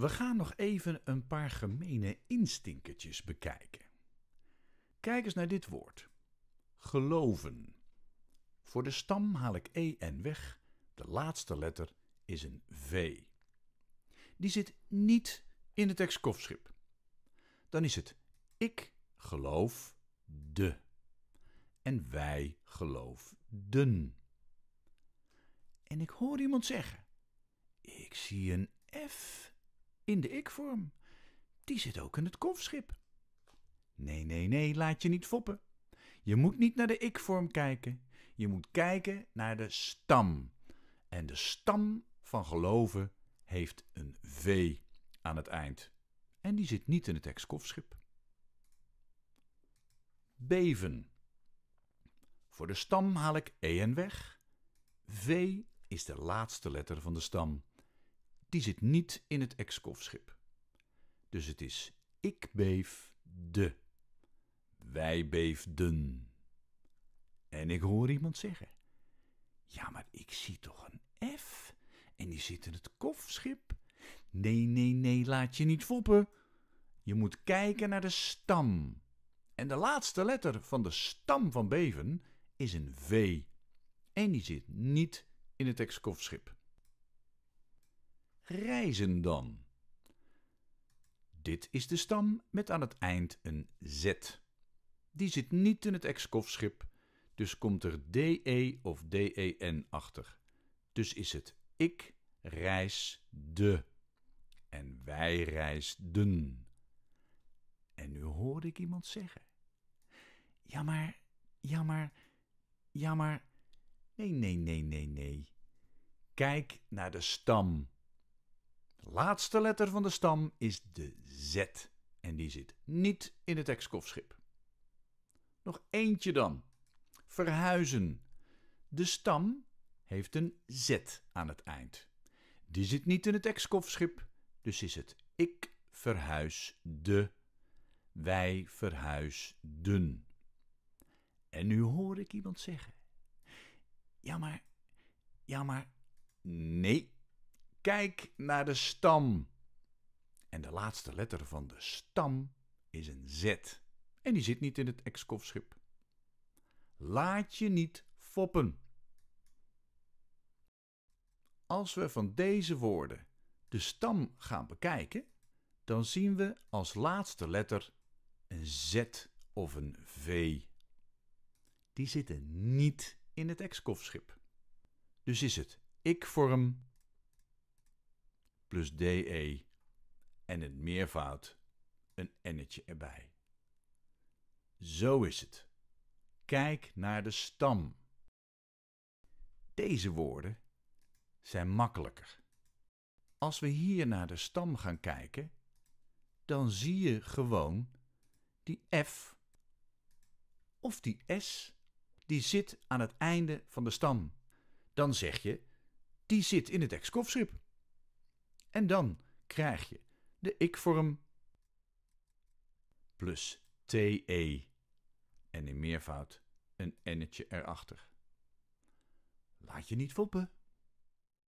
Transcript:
We gaan nog even een paar gemene instinkertjes bekijken. Kijk eens naar dit woord. Geloven. Voor de stam haal ik E en weg. De laatste letter is een V. Die zit niet in het ex Dan is het ik geloof de. En wij geloofden. En ik hoor iemand zeggen: Ik zie een F in de ik-vorm. Die zit ook in het kofschip. Nee, nee, nee, laat je niet foppen. Je moet niet naar de ik-vorm kijken. Je moet kijken naar de stam. En de stam van geloven heeft een V aan het eind. En die zit niet in het ex-kofschip. Beven. Voor de stam haal ik E en weg. V is de laatste letter van de stam die zit niet in het ex-kofschip. Dus het is ik beef de. Wij beefden. En ik hoor iemand zeggen: Ja, maar ik zie toch een F? En die zit in het kofschip? Nee, nee, nee, laat je niet foppen. Je moet kijken naar de stam. En de laatste letter van de stam van Beven is een V. En die zit niet in het excofschip reizen dan? Dit is de stam met aan het eind een z. Die zit niet in het ex-kofschip, dus komt er de of den achter. Dus is het ik reis de en wij reisden. En nu hoorde ik iemand zeggen: Ja, maar, ja, maar, ja, maar. Nee, nee, nee, nee, nee. Kijk naar de stam laatste letter van de stam is de Z. En die zit niet in het ex-kofschip. Nog eentje dan. Verhuizen. De stam heeft een Z aan het eind. Die zit niet in het ex-kofschip, dus is het ik verhuis de. Wij verhuisden. En nu hoor ik iemand zeggen: Ja, maar, maar, nee, Kijk naar de stam. En de laatste letter van de stam is een Z. En die zit niet in het ex Laat je niet foppen. Als we van deze woorden de stam gaan bekijken, dan zien we als laatste letter een Z of een V. Die zitten niet in het ex Dus is het ik-vorm plus DE en het meervoud een n'etje erbij. Zo is het. Kijk naar de stam. Deze woorden zijn makkelijker. Als we hier naar de stam gaan kijken, dan zie je gewoon die F of die S die zit aan het einde van de stam. Dan zeg je, die zit in het ex en dan krijg je de ik-vorm plus te en in meervoud een ennetje erachter. Laat je niet foppen.